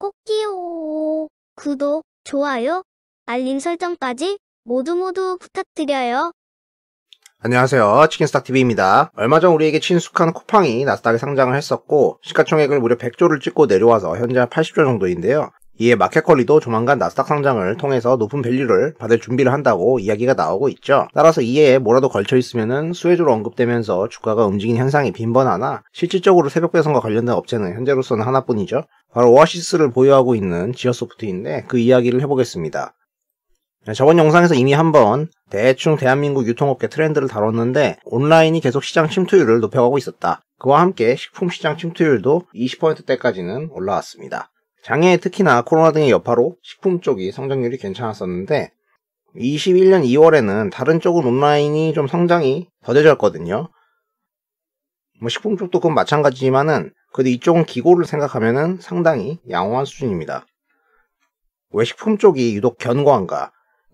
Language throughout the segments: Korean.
꼭 끼요. 구독, 좋아요, 알림 설정까지 모두 모두 부탁드려요. 안녕하세요. 치킨스타 t v 입니다 얼마 전 우리에게 친숙한 쿠팡이 나스닥에 상장을 했었고 시가총액을 무려 100조를 찍고 내려와서 현재 80조 정도인데요. 이에 마켓컬리도 조만간 나스닥 상장을 통해서 높은 밸류를 받을 준비를 한다고 이야기가 나오고 있죠. 따라서 이에 뭐라도 걸쳐 있으면 수혜주로 언급되면서 주가가 움직인 현상이 빈번하나 실질적으로 새벽 배송과 관련된 업체는 현재로서는 하나뿐이죠. 바로 오아시스를 보유하고 있는 지어소프트인데 그 이야기를 해보겠습니다. 네, 저번 영상에서 이미 한번 대충 대한민국 유통업계 트렌드를 다뤘는데 온라인이 계속 시장 침투율을 높여가고 있었다. 그와 함께 식품 시장 침투율도 20%대까지는 올라왔습니다. 장애 특히나 코로나 등의 여파로 식품 쪽이 성장률이 괜찮았었는데 21년 2월에는 다른 쪽은 온라인이 좀 성장이 더뎌졌거든요. 뭐 식품 쪽도 그건 마찬가지지만은 그래도 이쪽은 기고를 생각하면은 상당히 양호한 수준입니다. 왜 식품 쪽이 유독 견고한가?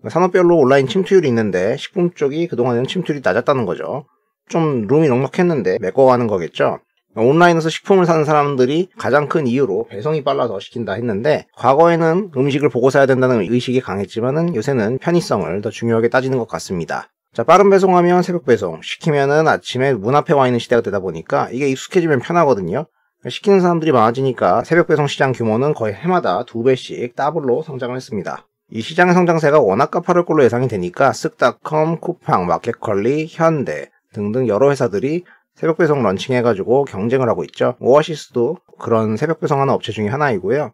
산업별로 온라인 침투율이 있는데 식품 쪽이 그동안에는 침투율이 낮았다는 거죠. 좀 룸이 넉넉했는데 메꿔가는 거겠죠. 온라인에서 식품을 사는 사람들이 가장 큰 이유로 배송이 빨라서 시킨다 했는데 과거에는 음식을 보고 사야 된다는 의식이 강했지만은 요새는 편의성을 더 중요하게 따지는 것 같습니다. 자, 빠른 배송하면 새벽 배송, 시키면은 아침에 문 앞에 와 있는 시대가 되다 보니까 이게 익숙해지면 편하거든요. 시키는 사람들이 많아지니까 새벽 배송 시장 규모는 거의 해마다 두 배씩 더블로 성장을 했습니다. 이 시장의 성장세가 워낙 가파를 걸로 예상이 되니까 쓱닷컴, 쿠팡, 마켓컬리, 현대 등등 여러 회사들이 새벽 배송 런칭해가지고 경쟁을 하고 있죠. 오아시스도 그런 새벽 배송 하는 업체 중에 하나이고요.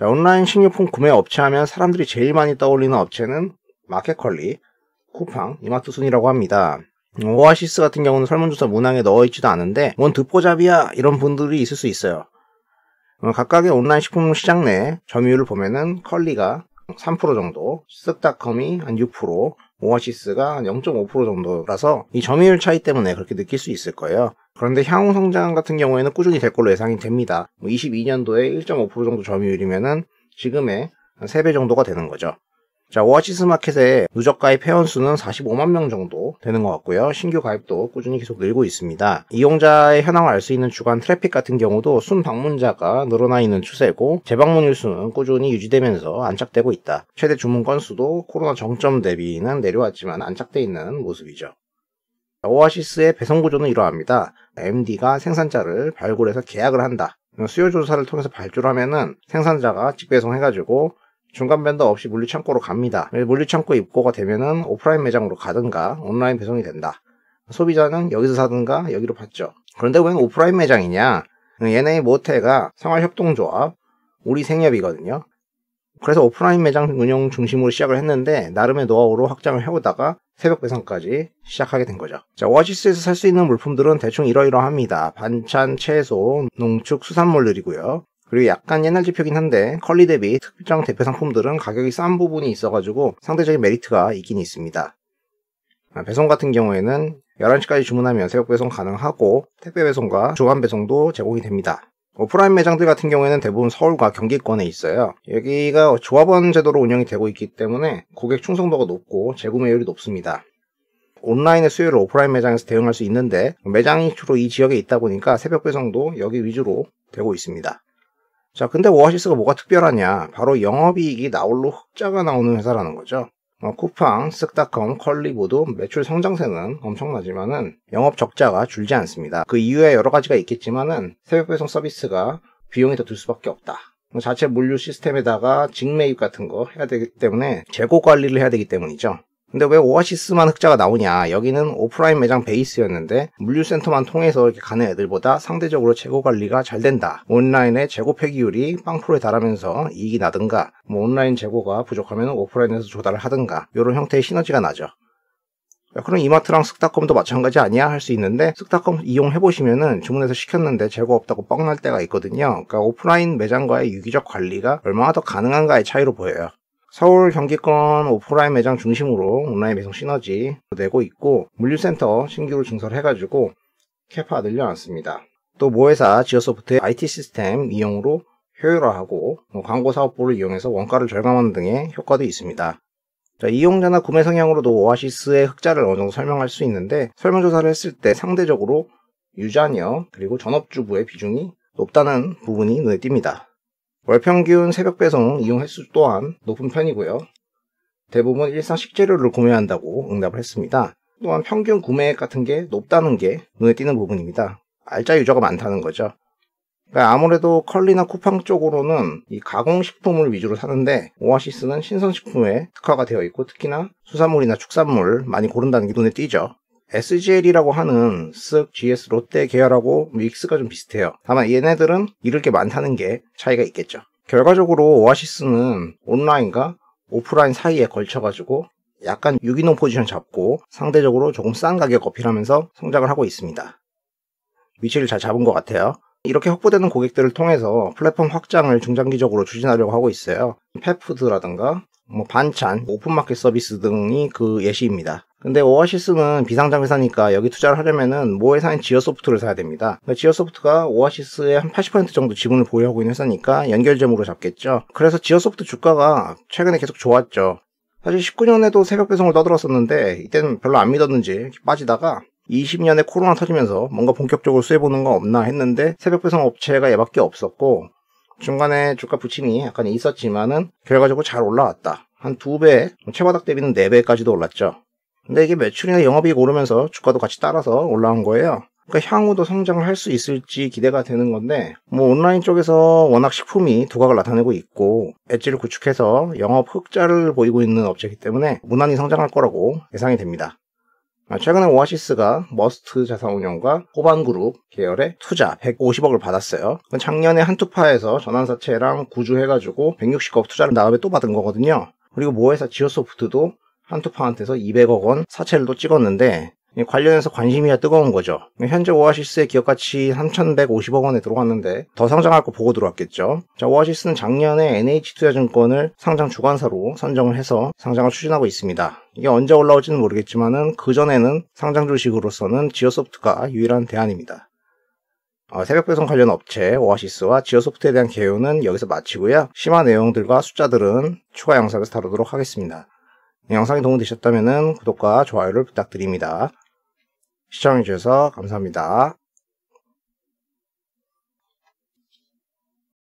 자, 온라인 식료품 구매 업체 하면 사람들이 제일 많이 떠올리는 업체는 마켓컬리, 쿠팡, 이마트 순이라고 합니다. 오아시스 같은 경우는 설문조사 문항에 넣어있지도 않은데 뭔 듣보잡이야 이런 분들이 있을 수 있어요. 어, 각각의 온라인 식품 시장 내 점유율을 보면은 컬리가 3% 정도, 쓱닷컴이 한 6%, 오아시스가 0.5% 정도라서 이 점유율 차이 때문에 그렇게 느낄 수 있을 거예요. 그런데 향후 성장 같은 경우에는 꾸준히 될 걸로 예상이 됩니다. 22년도에 뭐 1.5% 정도 점유율이면은 지금의 3배 정도가 되는 거죠. 자, 오아시스 마켓의 누적 가입 회원수는 45만 명 정도 되는 것 같고요. 신규 가입도 꾸준히 계속 늘고 있습니다. 이용자의 현황을 알 수 있는 주간 트래픽 같은 경우도 순 방문자가 늘어나 있는 추세고 재방문 일수는 꾸준히 유지되면서 안착되고 있다. 최대 주문 건수도 코로나 정점 대비는 내려왔지만 안착돼 있는 모습이죠. 오아시스의 배송 구조는 이러합니다. MD가 생산자를 발굴해서 계약을 한다. 수요 조사를 통해서 발주를 하면은 생산자가 직배송해가지고 중간 밴동 없이 물류창고로 갑니다. 물류창고 입고가 되면은 오프라인 매장으로 가든가 온라인 배송이 된다. 소비자는 여기서 사든가 여기로 받죠 그런데 왜 오프라인 매장이냐? 얘네 모태가 생활협동조합, 우리 생협이거든요. 그래서 오프라인 매장 운영 중심으로 시작을 했는데 나름의 노하우로 확장을 해오다가 새벽 배송까지 시작하게 된 거죠. 자, 오아시스에서 살 수 있는 물품들은 대충 이러이러합니다. 반찬, 채소, 농축, 수산물들이고요. 그리고 약간 옛날 지표긴 한데 컬리 대비 특별장 대표 상품들은 가격이 싼 부분이 있어가지고 상대적인 메리트가 있긴 있습니다. 아, 배송 같은 경우에는 11시까지 주문하면 새벽 배송 가능하고 택배 배송과 주간 배송도 제공이 됩니다. 오프라인 매장들 같은 경우에는 대부분 서울과 경기권에 있어요. 여기가 조합원 제도로 운영이 되고 있기 때문에 고객 충성도가 높고 재구매율이 높습니다. 온라인의 수요를 오프라인 매장에서 대응할 수 있는데 매장이 주로 이 지역에 있다 보니까 새벽 배송도 여기 위주로 되고 있습니다. 자, 근데 오아시스가 뭐가 특별하냐? 바로 영업이익이 나홀로 흑자가 나오는 회사라는 거죠. 어, 쿠팡, 쓱닷컴, 컬리보도 매출 성장세는 엄청나지만은 영업 적자가 줄지 않습니다. 그 이유에 여러 가지가 있겠지만은 새벽 배송 서비스가 비용이 더 들 수밖에 없다. 뭐 자체 물류 시스템에다가 직매입 같은 거 해야 되기 때문에 재고 관리를 해야 되기 때문이죠. 근데 왜 오아시스만 흑자가 나오냐 여기는 오프라인 매장 베이스였는데 물류센터만 통해서 이렇게 가는 애들보다 상대적으로 재고 관리가 잘 된다 온라인의 재고 폐기율이 빵프로에 달하면서 이익이 나든가 뭐 온라인 재고가 부족하면 오프라인에서 조달을 하든가 이런 형태의 시너지가 나죠 그럼 이마트랑 쓱닷컴도 마찬가지 아니야? 할 수 있는데 쓱닷컴 이용해보시면은 주문해서 시켰는데 재고 없다고 뻥날 때가 있거든요. 그러니까 오프라인 매장과의 유기적 관리가 얼마나 더 가능한가의 차이로 보여요. 서울 경기권 오프라인 매장 중심으로 온라인 배송 시너지 내고 있고 물류센터 신규로 증설해 가지고 캐파 늘려놨습니다. 또 모회사 지오소프트의 IT 시스템 이용으로 효율화하고 뭐 광고 사업부를 이용해서 원가를 절감하는 등의 효과도 있습니다. 자, 이용자나 구매 성향으로도 오아시스의 흑자를 어느 정도 설명할 수 있는데 설명조사를 했을 때 상대적으로 유자녀 그리고 전업주부의 비중이 높다는 부분이 눈에 띕니다. 월평균 새벽 배송 이용 횟수 또한 높은 편이고요. 대부분 일상 식재료를 구매한다고 응답을 했습니다. 또한 평균 구매액 같은 게 높다는 게 눈에 띄는 부분입니다. 알짜 유저가 많다는 거죠. 그러니까 아무래도 컬리나 쿠팡 쪽으로는 이 가공식품을 위주로 사는데 오아시스는 신선식품에 특화가 되어 있고 특히나 수산물이나 축산물 많이 고른다는 게 눈에 띄죠. SGL이라고 하는 쓱 GS 롯데 계열하고 믹스가 좀 비슷해요. 다만 얘네들은 이럴 게 많다는 게 차이가 있겠죠. 결과적으로 오아시스는 온라인과 오프라인 사이에 걸쳐가지고 약간 유기농 포지션 잡고 상대적으로 조금 싼 가격 어필하면서 성장을 하고 있습니다. 위치를 잘 잡은 것 같아요. 이렇게 확보되는 고객들을 통해서 플랫폼 확장을 중장기적으로 추진하려고 하고 있어요. 펫푸드라든가 뭐 반찬, 오픈마켓 서비스 등이 그 예시입니다. 근데 오아시스는 비상장 회사니까 여기 투자를 하려면은 모 회사인 지어소프트를 사야 됩니다. 그러니까 지어소프트가 오아시스의 한 80% 정도 지분을 보유하고 있는 회사니까 연결점으로 잡겠죠. 그래서 지어소프트 주가가 최근에 계속 좋았죠. 사실 19년에도 새벽 배송을 떠들었었는데 이때는 별로 안 믿었는지 빠지다가 20년에 코로나 터지면서 뭔가 본격적으로 수혜보는 건 없나 했는데 새벽 배송 업체가 얘밖에 없었고 중간에 주가 부침이 약간 있었지만은 결과적으로 잘 올라왔다. 한두 배, 최바닥 대비는 네 배까지도 올랐죠. 근데 이게 매출이나 영업이익 오르면서 주가도 같이 따라서 올라온 거예요. 그러니까 향후도 성장을 할 수 있을지 기대가 되는 건데 뭐 온라인 쪽에서 워낙 식품이 두각을 나타내고 있고 엣지를 구축해서 영업 흑자를 보이고 있는 업체이기 때문에 무난히 성장할 거라고 예상이 됩니다. 아, 최근에 오아시스가 머스트 자산운용과 호반그룹 계열의 투자 150억을 받았어요. 작년에 한투파에서 전환사채랑 구주해가지고 160억 투자를 나업에 또 받은 거거든요. 그리고 모회사 지오소프트도 한투파한테서 200억 원 사채를 또 찍었는데 관련해서 관심이야 뜨거운 거죠. 현재 오아시스의 기업 가치 3,150억 원에 들어갔는데 더 상장할 거 보고 들어왔겠죠. 자, 오아시스는 작년에 NH투자증권을 상장 주관사로 선정을 해서 상장을 추진하고 있습니다. 이게 언제 올라올지는 모르겠지만은 그 전에는 상장 주식으로서는 지오소프트가 유일한 대안입니다. 어, 새벽 배송 관련 업체 오아시스와 지오소프트에 대한 개요는 여기서 마치고요. 심화 내용들과 숫자들은 추가 영상에서 다루도록 하겠습니다. 영상이 도움되셨다면 구독과 좋아요를 부탁드립니다. 시청해주셔서 감사합니다.